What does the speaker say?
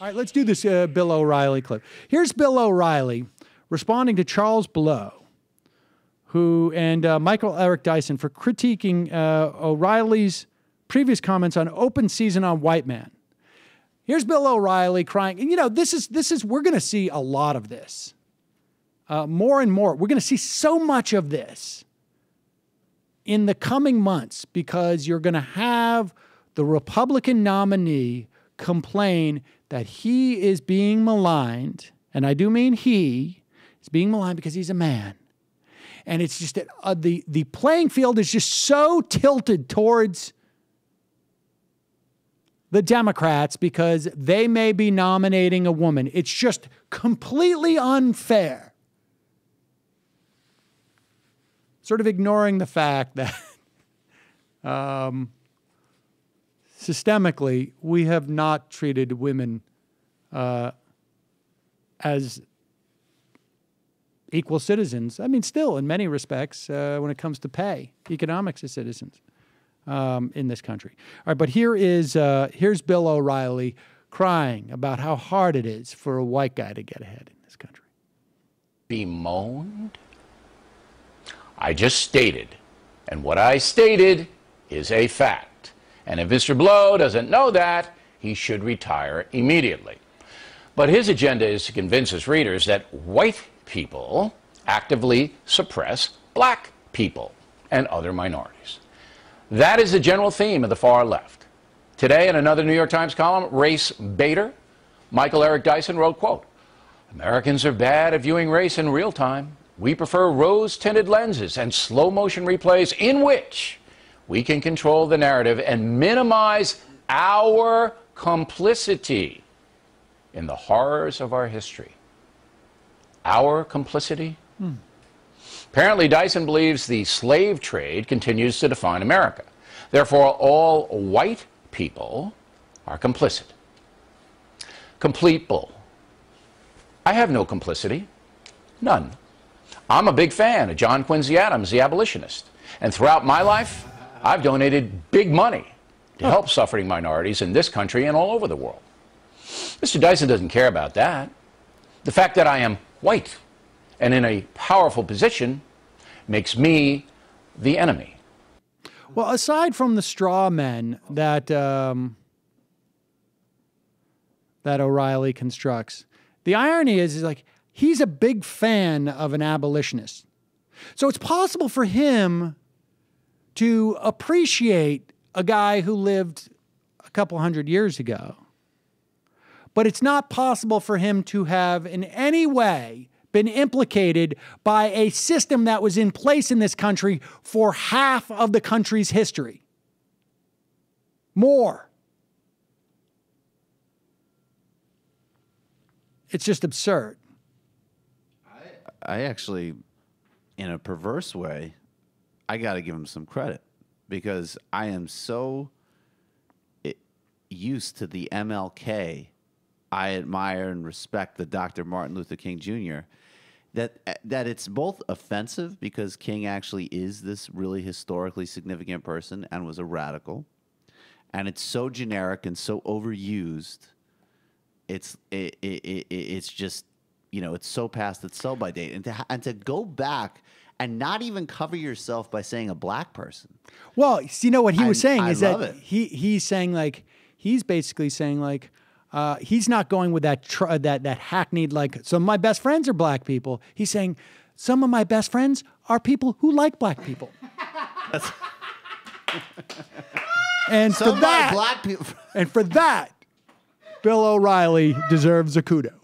All right, let's do this uh, Bill O'Reilly clip. Here's Bill O'Reilly responding to Charles Blow, who and uh, Michael Eric Dyson for critiquing uh, O'Reilly's previous comments on open season on White Man. Here's Bill O'Reilly crying, and you know this is this is we're going to see a lot of this, uh, more and more. We're going to see so much of this in the coming months because you're going to have the Republican nominee complain that he is being maligned, and I do mean he is being maligned because he's a man. And it's just that uh, the, the playing field is just so tilted towards the Democrats because they may be nominating a woman. It's just completely unfair. Sort of ignoring the fact that um, systemically, we have not treated women uh, as equal citizens. I mean, still, in many respects, uh, when it comes to pay, economics as citizens um, in this country. All right, but here is uh, here's Bill O'Reilly crying about how hard it is for a white guy to get ahead in this country. Bemoaned? I just stated, and what I stated is a fact. And if Mr. Blow doesn't know that, he should retire immediately. But his agenda is to convince his readers that white people actively suppress black people and other minorities. That is the general theme of the far left. Today, in another New York Times column, race baiter, Michael Eric Dyson wrote, quote, Americans are bad at viewing race in real time. We prefer rose-tinted lenses and slow motion replays in which we can control the narrative and minimize our complicity in the horrors of our history. Our complicity? Hmm. Apparently, Dyson believes the slave trade continues to define America. Therefore, all white people are complicit. Complete bull. I have no complicity. None. I'm a big fan of John Quincy Adams, the abolitionist. And throughout my life, I've donated big money to help suffering minorities in this country and all over the world. Mr. Dyson doesn't care about that. The fact that I am white and in a powerful position makes me the enemy. Well, aside from the straw men that um, that O'Reilly constructs, the irony is, is like he's a big fan of an abolitionist. So it's possible for him to appreciate a guy who lived a couple hundred years ago. But it's not possible for him to have in any way been implicated by a system that was in place in this country for half of the country's history. More. It's just absurd. I, I actually, in a perverse way, I got to give him some credit because I am so used to the MLK I admire and respect the Dr. Martin Luther King Jr. that uh, that it's both offensive because King actually is this really historically significant person and was a radical and it's so generic and so overused it's it, it, it it's just you know it's so past its sell by date and to and to go back and not even cover yourself by saying a black person. Well, you know what he was saying I is that it. he he's saying like he's basically saying like uh, he's not going with that tr- uh, that that hackneyed like some of my best friends are black people. He's saying some of my best friends are people who like black people. and some for that, black people. and for that, Bill O'Reilly deserves a kudos.